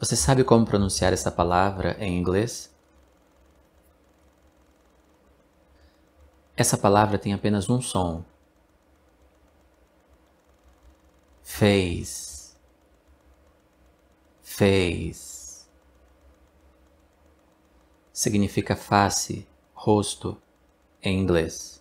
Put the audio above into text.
Você sabe como pronunciar essa palavra em inglês? Essa palavra tem apenas um som. Fez. Fez. Significa face, rosto em inglês.